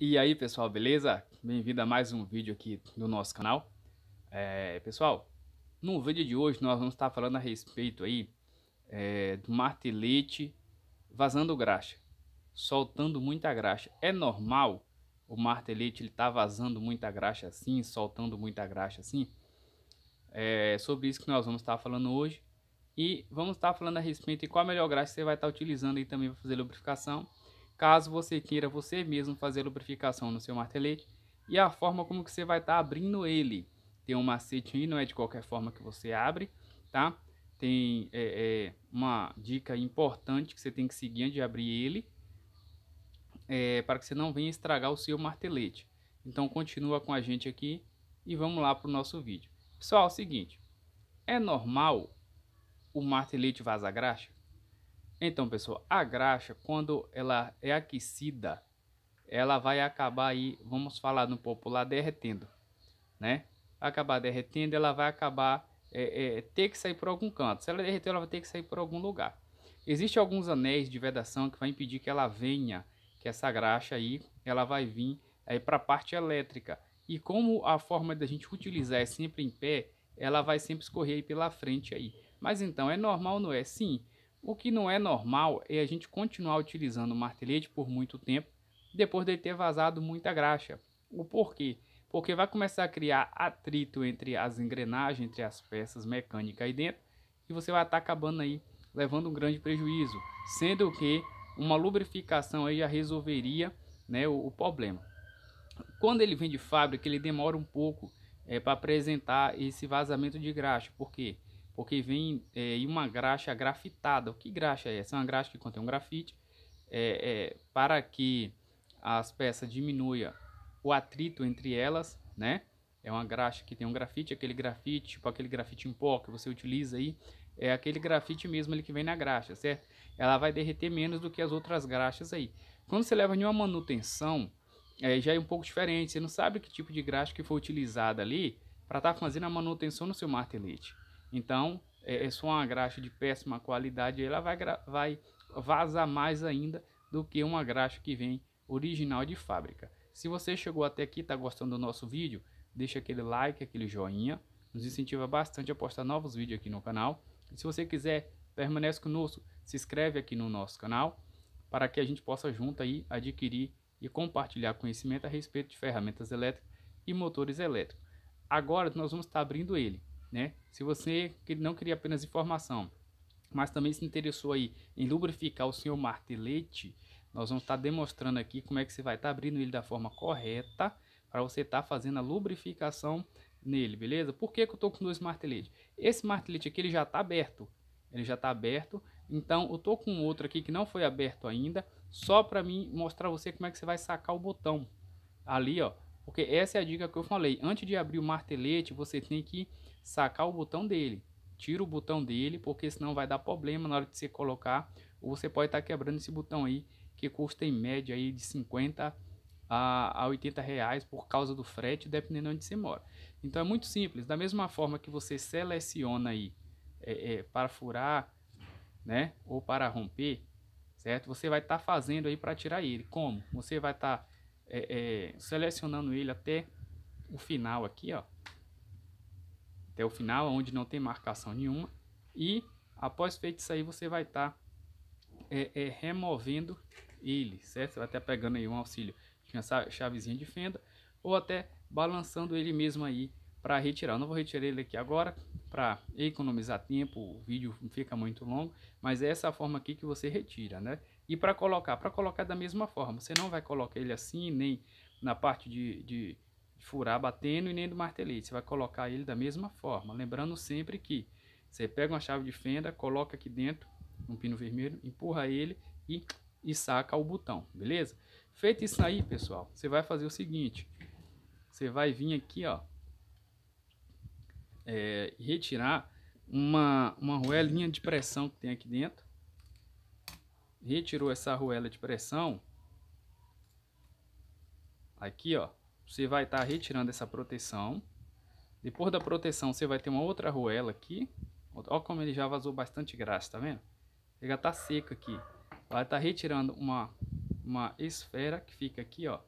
E aí pessoal, beleza? Bem-vindo a mais um vídeo aqui do nosso canal. É, pessoal, no vídeo de hoje nós vamos estar falando a respeito aí é, do martelete vazando graxa, soltando muita graxa. É normal o martelete ele tá vazando muita graxa assim, soltando muita graxa assim? É sobre isso que nós vamos estar falando hoje. E vamos estar falando a respeito de qual a melhor graxa você vai estar utilizando aí também para fazer lubrificação caso você queira você mesmo fazer lubrificação no seu martelete e a forma como que você vai estar tá abrindo ele. Tem um macete aí, não é de qualquer forma que você abre, tá? Tem é, é, uma dica importante que você tem que seguir antes de abrir ele, é, para que você não venha estragar o seu martelete. Então continua com a gente aqui e vamos lá para o nosso vídeo. Pessoal, é o seguinte, é normal o martelete vazar graxa? Então, pessoal, a graxa, quando ela é aquecida, ela vai acabar aí, vamos falar no popular, derretendo, né? Acabar derretendo, ela vai acabar é, é, ter que sair por algum canto. Se ela derreter, ela vai ter que sair por algum lugar. Existem alguns anéis de vedação que vai impedir que ela venha, que essa graxa aí, ela vai vir aí para a parte elétrica. E como a forma da gente utilizar é sempre em pé, ela vai sempre escorrer aí pela frente aí. Mas então, é normal, não é? Sim. O que não é normal é a gente continuar utilizando o martelete por muito tempo depois de ter vazado muita graxa. O porquê? Porque vai começar a criar atrito entre as engrenagens, entre as peças mecânicas aí dentro, e você vai estar tá acabando aí levando um grande prejuízo, sendo que uma lubrificação aí já resolveria né, o, o problema. Quando ele vem de fábrica, ele demora um pouco é, para apresentar esse vazamento de graxa, porque porque vem é, em uma graxa grafitada. O que graxa é essa? É uma graxa que contém um grafite. É, é, para que as peças diminuam o atrito entre elas, né? É uma graxa que tem um grafite, aquele grafite, tipo aquele grafite em pó que você utiliza aí, é aquele grafite mesmo ali que vem na graxa, certo? Ela vai derreter menos do que as outras graxas aí. Quando você leva em uma manutenção, é, já é um pouco diferente. Você não sabe que tipo de graxa que foi utilizada ali para estar tá fazendo a manutenção no seu martelete. Então, é, é, só uma graxa de péssima qualidade, ela vai, vai vazar mais ainda do que uma graxa que vem original de fábrica. Se você chegou até aqui e está gostando do nosso vídeo, deixa aquele like, aquele joinha, nos incentiva bastante a postar novos vídeos aqui no canal. E se você quiser, permanece conosco, se inscreve aqui no nosso canal, para que a gente possa junto aí adquirir e compartilhar conhecimento a respeito de ferramentas elétricas e motores elétricos. Agora nós vamos estar abrindo ele né? Se você não queria apenas informação, mas também se interessou aí em lubrificar o seu martelete, nós vamos estar tá demonstrando aqui como é que você vai estar tá abrindo ele da forma correta para você estar tá fazendo a lubrificação nele, beleza? Por que, que eu estou com dois marteletes? Esse martelete aqui ele já está aberto, ele já está aberto, então eu estou com outro aqui que não foi aberto ainda, só para mim mostrar você como é que você vai sacar o botão. Ali, ó, porque essa é a dica que eu falei. Antes de abrir o martelete, você tem que sacar o botão dele. Tira o botão dele, porque senão vai dar problema na hora de você colocar. Ou você pode estar tá quebrando esse botão aí, que custa em média aí de 50 a, a 80 reais por causa do frete, dependendo de onde você mora. Então é muito simples. Da mesma forma que você seleciona aí é, é, para furar, né, ou para romper, certo? Você vai estar tá fazendo aí para tirar ele. Como? Você vai estar tá é, é, selecionando ele até o final aqui, ó. Até o final, onde não tem marcação nenhuma. E após feito isso aí, você vai estar tá, é, é, removendo ele, certo? Você vai estar pegando aí um auxílio com uma chavezinha de fenda ou até balançando ele mesmo aí para retirar. Eu não vou retirar ele aqui agora para economizar tempo, o vídeo fica muito longo, mas é essa forma aqui que você retira, né? E para colocar, para colocar da mesma forma, você não vai colocar ele assim, nem na parte de, de furar batendo e nem do martelete, você vai colocar ele da mesma forma, lembrando sempre que você pega uma chave de fenda, coloca aqui dentro um pino vermelho, empurra ele e, e saca o botão, beleza? Feito isso aí, pessoal, você vai fazer o seguinte, você vai vir aqui, ó, é, retirar uma, uma arruelinha de pressão que tem aqui dentro. Retirou essa arruela de pressão. Aqui, ó. Você vai estar tá retirando essa proteção. Depois da proteção, você vai ter uma outra arruela aqui. Olha como ele já vazou bastante graxa, tá vendo? Ele já tá seco aqui. Vai estar tá retirando uma, uma esfera que fica aqui, ó.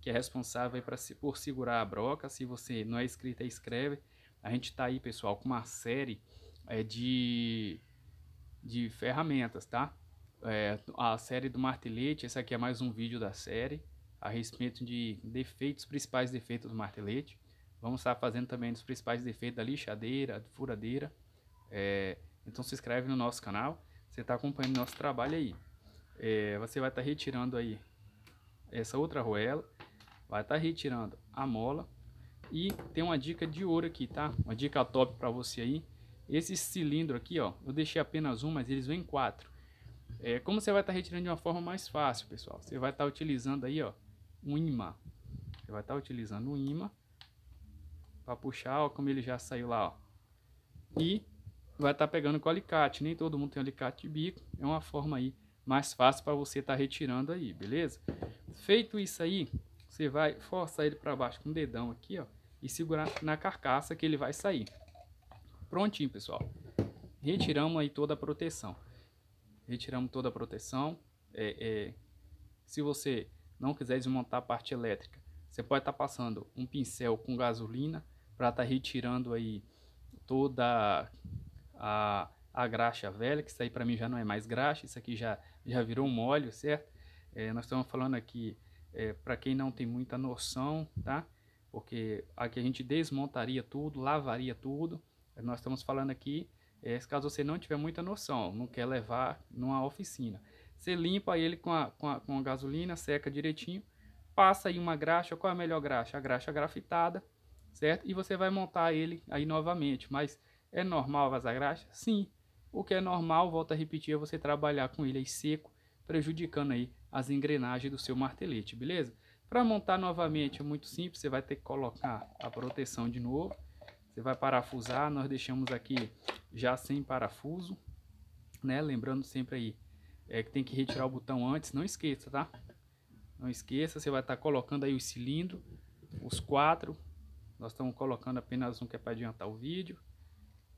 Que é responsável para por segurar a broca. Se você não é inscrito, escreve. A gente está aí, pessoal, com uma série é, de, de ferramentas, tá? É, a série do martelete, esse aqui é mais um vídeo da série a respeito de defeitos, principais defeitos do martelete. Vamos estar fazendo também dos principais defeitos da lixadeira, da furadeira. É, então se inscreve no nosso canal, você está acompanhando nosso trabalho aí. É, você vai estar tá retirando aí essa outra roela, vai estar tá retirando a mola e tem uma dica de ouro aqui, tá? Uma dica top para você aí. Esse cilindro aqui, ó, eu deixei apenas um, mas eles vêm quatro. É, como você vai estar tá retirando de uma forma mais fácil, pessoal? Você vai estar tá utilizando aí, ó, um imã. Você vai estar tá utilizando um imã para puxar, ó, como ele já saiu lá, ó. E vai estar tá pegando com alicate. Nem todo mundo tem alicate de bico. É uma forma aí mais fácil para você estar tá retirando aí, beleza? Feito isso aí, você vai forçar ele para baixo com o dedão aqui, ó e segurar na carcaça que ele vai sair. Prontinho, pessoal. Retiramos aí toda a proteção. Retiramos toda a proteção. É, é, se você não quiser desmontar a parte elétrica, você pode estar tá passando um pincel com gasolina para estar tá retirando aí toda a, a graxa velha, que isso aí para mim já não é mais graxa, isso aqui já, já virou um óleo, certo? É, nós estamos falando aqui, é, para quem não tem muita noção, tá? porque aqui a gente desmontaria tudo, lavaria tudo. Nós estamos falando aqui, é, caso você não tiver muita noção, não quer levar numa oficina. Você limpa ele com a, com a, com a gasolina, seca direitinho, passa aí uma graxa, qual é a melhor graxa? A graxa grafitada, certo? E você vai montar ele aí novamente, mas é normal vazar graxa? Sim. O que é normal, volta a repetir, é você trabalhar com ele aí seco, prejudicando aí as engrenagens do seu martelete, beleza? Para montar novamente é muito simples, você vai ter que colocar a proteção de novo. Você vai parafusar, nós deixamos aqui já sem parafuso, né? Lembrando sempre aí é, que tem que retirar o botão antes, não esqueça, tá? Não esqueça, você vai estar tá colocando aí o cilindros, os quatro. Nós estamos colocando apenas um que é para adiantar o vídeo.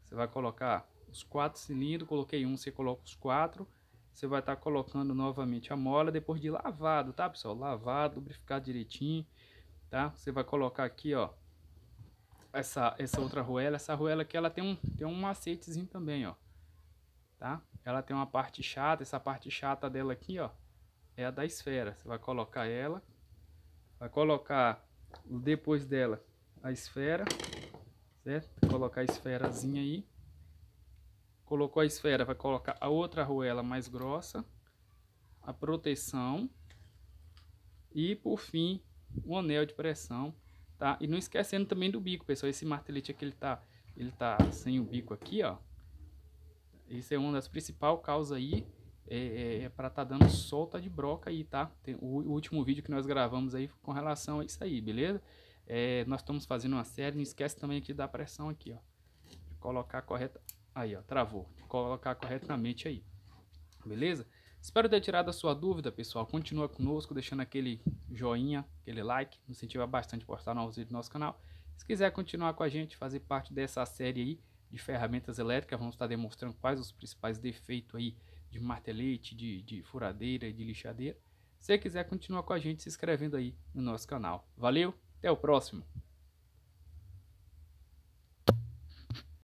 Você vai colocar os quatro cilindros, coloquei um, você coloca os quatro você vai estar tá colocando novamente a mola depois de lavado, tá, pessoal? Lavado, lubrificado direitinho, tá? Você vai colocar aqui, ó, essa, essa outra arruela. Essa arruela aqui, ela tem um, tem um macetezinho também, ó, tá? Ela tem uma parte chata, essa parte chata dela aqui, ó, é a da esfera. Você vai colocar ela, vai colocar depois dela a esfera, certo? Colocar a esferazinha aí. Colocou a esfera, vai colocar a outra arruela mais grossa, a proteção e, por fim, o um anel de pressão, tá? E não esquecendo também do bico, pessoal. Esse martelete aqui, ele tá, ele tá sem o bico aqui, ó. Isso é uma das principais causas aí é, é, é para tá dando solta de broca aí, tá? Tem, o, o, último vídeo que nós gravamos aí com relação a isso aí, beleza? É, nós estamos fazendo uma série, não esquece também aqui da pressão aqui, ó. Colocar correta Aí, ó, travou. colocar corretamente aí. Beleza? Espero ter tirado a sua dúvida, pessoal. Continua conosco, deixando aquele joinha, aquele like. Nos incentiva bastante a postar novos vídeos no nosso canal. Se quiser continuar com a gente, fazer parte dessa série aí de ferramentas elétricas, vamos estar demonstrando quais os principais defeitos aí de martelete, de, de furadeira e de lixadeira. Se quiser continuar com a gente, se inscrevendo aí no nosso canal. Valeu, até o próximo!